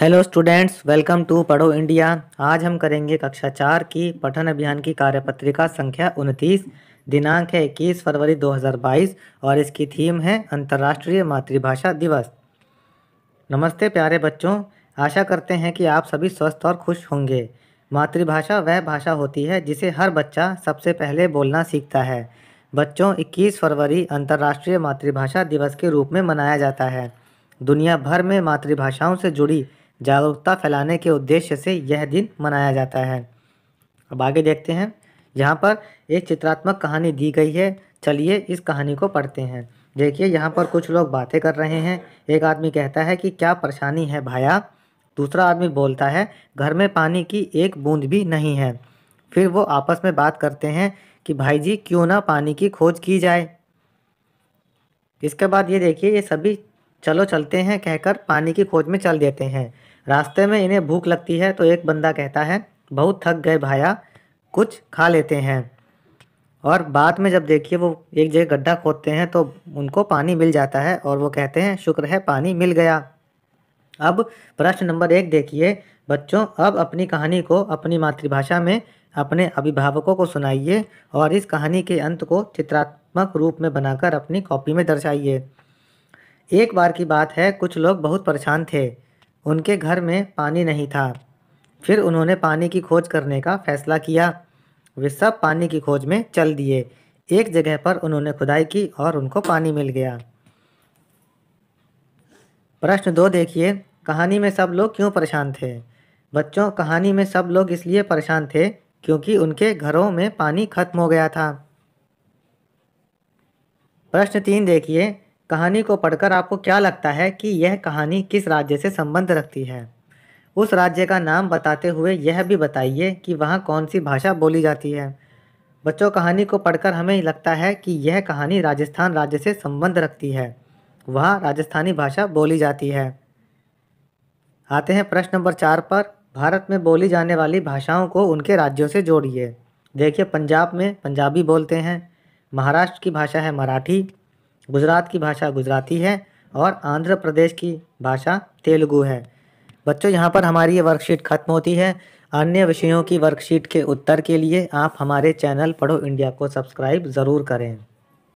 hello students welcome to Padho India आज हम करेंगे कक्षा चार की पठन अभियान की कार्यपत्रिका संख्या उनतीस दिनांक है इक्कीस फरवरी 2022 और इसकी थीम है अंतर्राष्ट्रीय मातृभाषा दिवस नमस्ते प्यारे बच्चों आशा करते हैं कि आप सभी स्वस्थ और खुश होंगे मातृभाषा वह भाषा होती है जिसे हर बच्चा सबसे पहले बोलना सीखता है बच्चों इक्कीस फरवरी अंतर्राष्ट्रीय मातृभाषा दिवस के रूप में मनाया जाता है दुनिया भर में मातृभाषाओं से जुड़ी जागरूकता फैलाने के उद्देश्य से यह दिन मनाया जाता है अब आगे देखते हैं यहाँ पर एक चित्रात्मक कहानी दी गई है चलिए इस कहानी को पढ़ते हैं देखिए यहाँ पर कुछ लोग बातें कर रहे हैं एक आदमी कहता है कि क्या परेशानी है भाया दूसरा आदमी बोलता है घर में पानी की एक बूंद भी नहीं है फिर वो आपस में बात करते हैं कि भाई जी क्यों ना पानी की खोज की जाए इसके बाद ये देखिए ये सभी चलो चलते हैं कहकर पानी की खोज में चल देते हैं रास्ते में इन्हें भूख लगती है तो एक बंदा कहता है बहुत थक गए भाया कुछ खा लेते हैं और बाद में जब देखिए वो एक जगह गड्ढा खोदते हैं तो उनको पानी मिल जाता है और वो कहते हैं शुक्र है पानी मिल गया अब प्रश्न नंबर एक देखिए बच्चों अब अपनी कहानी को अपनी मातृभाषा में अपने अभिभावकों को सुनाइए और इस कहानी के अंत को चित्रात्मक रूप में बनाकर अपनी कॉपी में दर्शाइए एक बार की बात है कुछ लोग बहुत परेशान थे उनके घर में पानी नहीं था फिर उन्होंने पानी की खोज करने का फैसला किया वे सब पानी की खोज में चल दिए एक जगह पर उन्होंने खुदाई की और उनको पानी मिल गया प्रश्न दो देखिए कहानी में सब लोग क्यों परेशान थे बच्चों कहानी में सब लोग इसलिए परेशान थे क्योंकि उनके घरों में पानी खत्म हो गया था प्रश्न तीन देखिए कहानी को पढ़कर आपको क्या लगता है कि यह कहानी किस राज्य से संबंध रखती है उस राज्य का नाम बताते हुए यह भी बताइए कि वहाँ कौन सी भाषा बोली जाती है बच्चों कहानी को पढ़कर हमें लगता है कि यह कहानी राजस्थान राज्य से संबंध रखती है वहाँ राजस्थानी भाषा बोली जाती है आते हैं प्रश्न नंबर चार पर भारत में बोली जाने वाली भाषाओं को उनके राज्यों से जोड़िए देखिए पंजाब में पंजाबी बोलते हैं महाराष्ट्र की भाषा है मराठी गुजरात की भाषा गुजराती है और आंध्र प्रदेश की भाषा तेलुगु है बच्चों यहाँ पर हमारी ये वर्कशीट खत्म होती है अन्य विषयों की वर्कशीट के उत्तर के लिए आप हमारे चैनल पढ़ो इंडिया को सब्सक्राइब ज़रूर करें